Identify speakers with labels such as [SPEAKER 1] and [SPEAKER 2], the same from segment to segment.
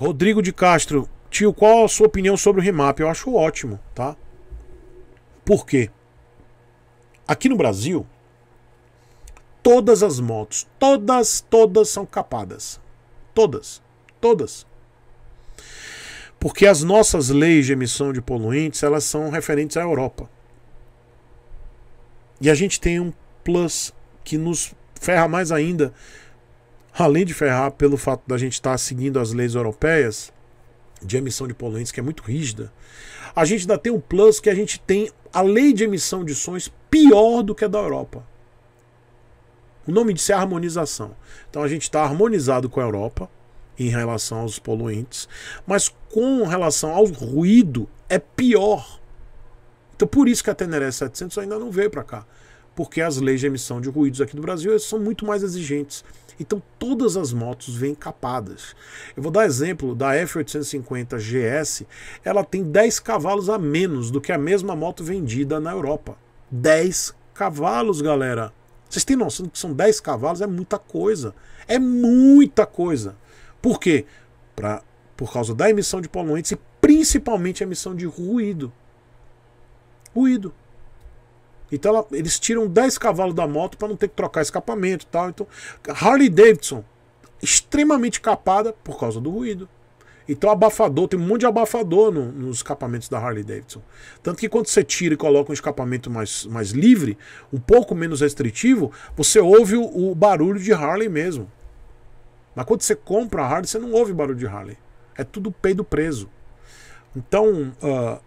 [SPEAKER 1] Rodrigo de Castro, tio, qual a sua opinião sobre o remap? Eu acho ótimo, tá? Por quê? Aqui no Brasil, todas as motos, todas, todas são capadas. Todas, todas. Porque as nossas leis de emissão de poluentes, elas são referentes à Europa. E a gente tem um plus que nos ferra mais ainda além de ferrar pelo fato da gente estar tá seguindo as leis europeias de emissão de poluentes, que é muito rígida, a gente ainda tem um plus que a gente tem a lei de emissão de sons pior do que a da Europa. O nome disso é harmonização. Então a gente está harmonizado com a Europa em relação aos poluentes, mas com relação ao ruído é pior. Então por isso que a Teneré 700 ainda não veio para cá porque as leis de emissão de ruídos aqui no Brasil são muito mais exigentes. Então todas as motos vêm capadas. Eu vou dar exemplo da F850 GS, ela tem 10 cavalos a menos do que a mesma moto vendida na Europa. 10 cavalos, galera. Vocês têm noção do que são 10 cavalos? É muita coisa. É muita coisa. Por quê? Pra, por causa da emissão de poluentes e principalmente a emissão de ruído. Ruído. Então ela, eles tiram 10 cavalos da moto para não ter que trocar escapamento e tal. Então, Harley Davidson, extremamente capada por causa do ruído. Então abafador, tem um monte de abafador no, nos escapamentos da Harley Davidson. Tanto que quando você tira e coloca um escapamento mais, mais livre, um pouco menos restritivo, você ouve o, o barulho de Harley mesmo. Mas quando você compra a Harley, você não ouve barulho de Harley. É tudo peido preso. Então, uh,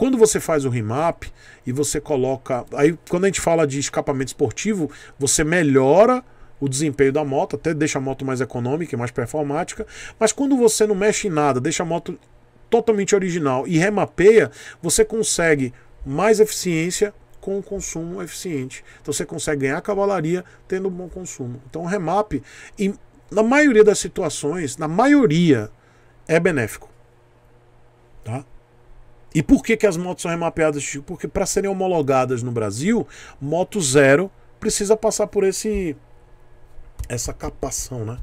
[SPEAKER 1] quando você faz o remap e você coloca. Aí, quando a gente fala de escapamento esportivo, você melhora o desempenho da moto, até deixa a moto mais econômica e mais performática. Mas quando você não mexe em nada, deixa a moto totalmente original e remapeia, você consegue mais eficiência com um consumo eficiente. Então você consegue ganhar cavalaria tendo um bom consumo. Então o remap, em, na maioria das situações, na maioria, é benéfico. Tá? E por que, que as motos são remapeadas, Chico? Porque para serem homologadas no Brasil, moto zero precisa passar por esse essa capação, né?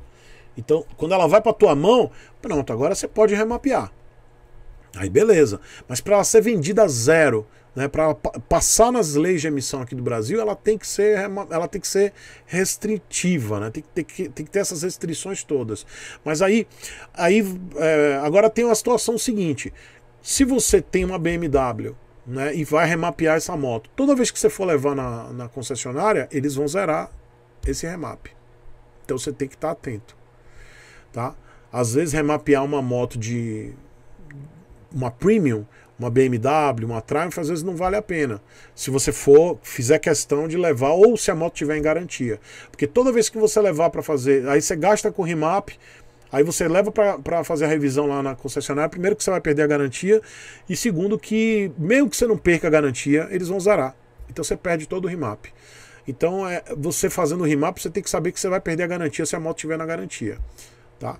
[SPEAKER 1] Então, quando ela vai para tua mão, pronto, agora você pode remapear. Aí beleza. Mas para ela ser vendida zero, né, para passar nas leis de emissão aqui do Brasil, ela tem que ser, ela tem que ser restritiva, né? tem, que, que, tem que ter essas restrições todas. Mas aí, aí é, agora tem uma situação seguinte: se você tem uma BMW né, e vai remapear essa moto, toda vez que você for levar na, na concessionária, eles vão zerar esse remap. Então você tem que estar atento. Tá? Às vezes remapear uma moto de uma premium, uma BMW, uma Triumph, às vezes não vale a pena. Se você for, fizer questão de levar ou se a moto tiver em garantia. Porque toda vez que você levar para fazer, aí você gasta com remap Aí você leva para fazer a revisão lá na concessionária. Primeiro, que você vai perder a garantia. E segundo, que mesmo que você não perca a garantia, eles vão zarar. Então você perde todo o remap. Então, é, você fazendo o remap, você tem que saber que você vai perder a garantia se a moto estiver na garantia. Tá?